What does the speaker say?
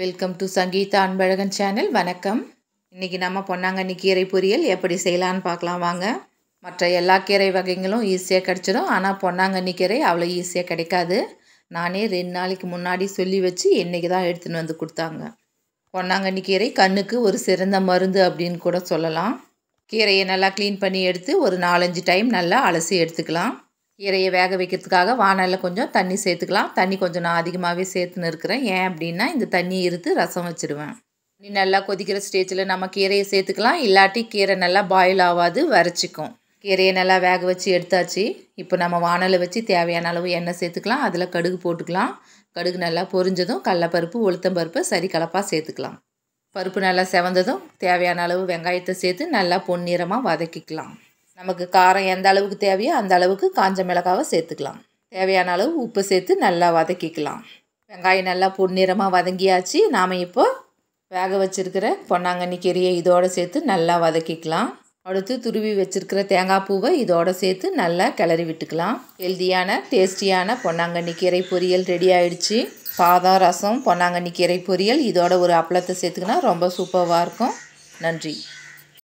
welcome to Sangeetha Anbazhagan channel வணக்கம் இன்றைக்கி நம்ம பொன்னாங்கண்ணி கீரை பொரியல் எப்படி செய்யலான்னு பார்க்கலாம் வாங்க மற்ற எல்லா கீரை வகைகளும் ஈஸியாக கிடச்சிடும் ஆனால் பொன்னாங்கண்ணி கீரை அவ்வளோ ஈஸியாக கிடைக்காது நானே ரெண்டு நாளைக்கு முன்னாடி சொல்லி வச்சு இன்றைக்கி தான் எடுத்துன்னு வந்து கொடுத்தாங்க பொன்னாங்கண்ணி கீரை கண்ணுக்கு ஒரு சிறந்த மருந்து அப்படின்னு கூட சொல்லலாம் கீரையை நல்லா க்ளீன் பண்ணி எடுத்து ஒரு நாலஞ்சு டைம் நல்லா அலசி எடுத்துக்கலாம் கீரையை வேக வைக்கிறதுக்காக வானலில் கொஞ்சம் தண்ணி சேர்த்துக்கலாம் தண்ணி கொஞ்சம் நான் அதிகமாகவே சேர்த்துன்னு இருக்கிறேன் ஏன் அப்படின்னா இந்த தண்ணியை இருத்து ரசம் வச்சுருவேன் நீ நல்லா கொதிக்கிற ஸ்டேஜில் நம்ம கீரையை சேர்த்துக்கலாம் இல்லாட்டி கீரை நல்லா பாயில் ஆகாது வரைச்சிக்கும் கீரையை நல்லா வேக வச்சு எடுத்தாச்சு இப்போ நம்ம வானலை வச்சு தேவையான அளவு எண்ணெய் சேர்த்துக்கலாம் அதில் கடுகு போட்டுக்கலாம் கடுகு நல்லா பொரிஞ்சதும் கடலப்பருப்பு உளுத்தம்பருப்பு சரி கலப்பாக சேர்த்துக்கலாம் பருப்பு நல்லா செவந்ததும் தேவையான அளவு வெங்காயத்தை சேர்த்து நல்லா பொன்னிறமாக வதக்கிக்கலாம் நமக்கு காரம் எந்த அளவுக்கு தேவையோ அந்த அளவுக்கு காஞ்ச மிளகாவை சேர்த்துக்கலாம் தேவையான அளவு உப்பு சேர்த்து நல்லா வதக்கிக்கலாம் வெங்காயம் நல்லா பொன்னிறமாக வதங்கியாச்சு நாம் இப்போ வேக வச்சுருக்கிற பொன்னாங்கண்ணி கீரையை இதோடு சேர்த்து நல்லா வதக்கிக்கலாம் அடுத்து துருவி வச்சுருக்கிற தேங்காய் பூவை இதோடு சேர்த்து நல்லா கிளறி விட்டுக்கலாம் ஹெல்தியான டேஸ்டியான பொன்னாங்கண்ணி கீரை பொரியல் ரெடி ஆயிடுச்சு பாதம் ரசம் பொன்னாங்கண்ணி கீரை பொரியல் இதோட ஒரு அப்பளத்தை சேர்த்துக்கினா ரொம்ப சூப்பராக இருக்கும் நன்றி